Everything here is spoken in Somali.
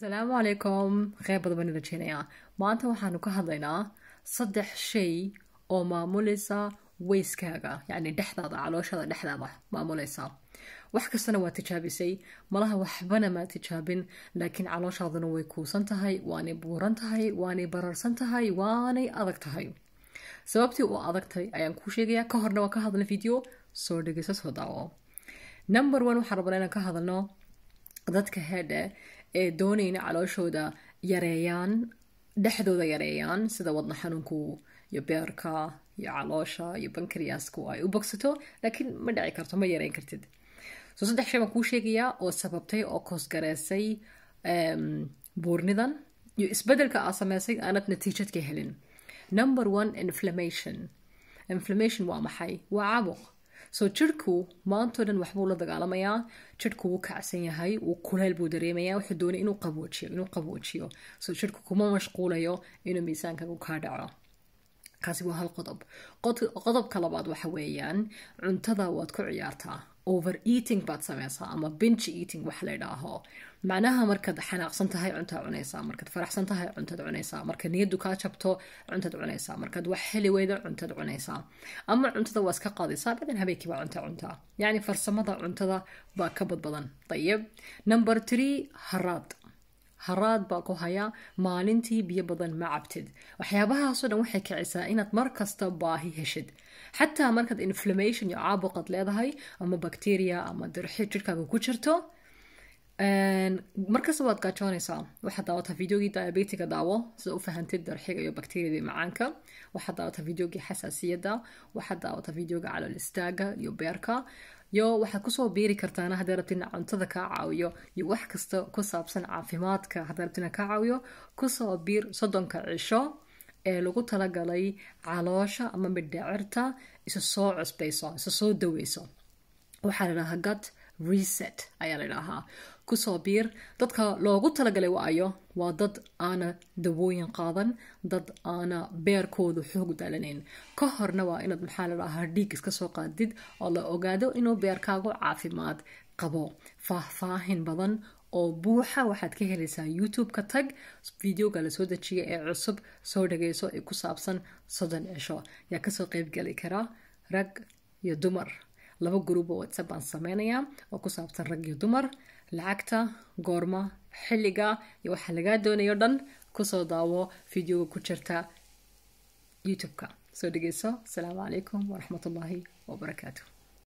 asalaamu calaykum kheyr badan baan ila jeenayaa maanta waxaanu ka hadlaynaa saddex shay oo maamuleysa weyskaaga yacni dhexdaada calooshada dhexdaada maamuleysa wax kastana waa tijaabisay malaha waxbana maa tijaabin laakiin calooshaaduna way kuusan tahay waanay buuran tahay waanay bararsan tahay waanay adag tahay sababtii uu adag ayaan kuu sheegayaa ka horna waan ka hadalna video soo dhegeysa soo daawo number one waxaan rabnaa inaan ka hadalno dadka headhe ee doonayna calooshooda yareeyaan dhexdooda yareeyaan sida wadna xanuunku iyo beerka iyo caloosha iyo bankriyasku ay u bogsato laakiin ma dhici karto ma yareyn kartid soo saddex shay baan kuu sheegayaa oo sababtay oo koosgareysay buurnidan iyo isbedelka aa sameysay aanad natiijad ka helin number one inflammation inflammation waa maxay waa caabuq soo jirhku maantoo dhan waxbuu la dagaalamayaa jirhku wuu kacsan yahay wuu kuleyl buu dareemayaa wuxuu doonay inuu qaboojiyo inuu qaboojiyo soo jirhku kuma mashquulayo inuu miisaankaagu kaa dhaco kaasi waa hal qodob qodobka labaad waxa weeyaan cuntada waad ku ciyaartaa over eating baad sameysaa ama binji eating wax laydhaaho macnaha markaad xanaaqsan tahay cuntaad cunaysaa markaad faraxsan tahay cuntaad cunaysaa marka niyaddu kaa jabto cuntaad cunaysaa markaad wax heli weyda cuntaad cunaysaa ama cuntada waa iska qaadaysaa badan habeenkii baa cunta cuntaa yacni farsamada cuntada baa ka badbadan dayib number three haraad haraad baan ku hayaa maalintii biyo badan ma cabtid waxyaabahaasoo dhan waxay kicisaa inaad mar kasta baahi heshid xataa markaad inflammation iyo caabuqaad leedahay ama bacteria ama dirxi jirkaaga ku jirto markasta waad gaajoonaysaa waxaad daawataa videogii diabetiga daawo sida u fahantid darxiga iyo bakteriyada macaanka waxaad daawataa videogii xasaasiyadda waxaad daawataa videoga calool istaaga iyo beerka yo waxaad kusoo biiri kartaana haddaad rabti inaa cuntada kaa caawiyo iyo wax kasta ku saabsan caafimaadka haddaad rabti inaa kaa caawiyo kusoo biir soddonka cisho ee lagu talagalay caloosha ama midhacirta isu soo cusbayso isu soo daweyso waxaa la dhahaa gad reset ayaa ladhaahaa kusoo biir dadka loogu talagalay waayo waa dad aana dawooyin qaadan dad aana beerkooda xoog daalanayn ka horna waa inaad maxaa ladhahaa dhiig iska soo qaadid oo la ogaado inuu beerkaagu caafimaad qabo faahfaahin badan oo buuxa waxaad ka helaysaa youtube ka tag videoga lasoo soo dejiya ee cusub soo dhagayso ee ku saabsan soddon cisho yaa kasoo qeyb geli karaa rag iyo dumar laba gruub oo whatsapp baan sameynayaa oo ku saabsan rag iyo dumar lacagta goorma xilliga iyo waxaa lagaa doonayo dhan kusoo daawo videoga ku jirta youtube-ka soo dhegeyso asalaamu calaykum waraxmatullaahi wabarakaatu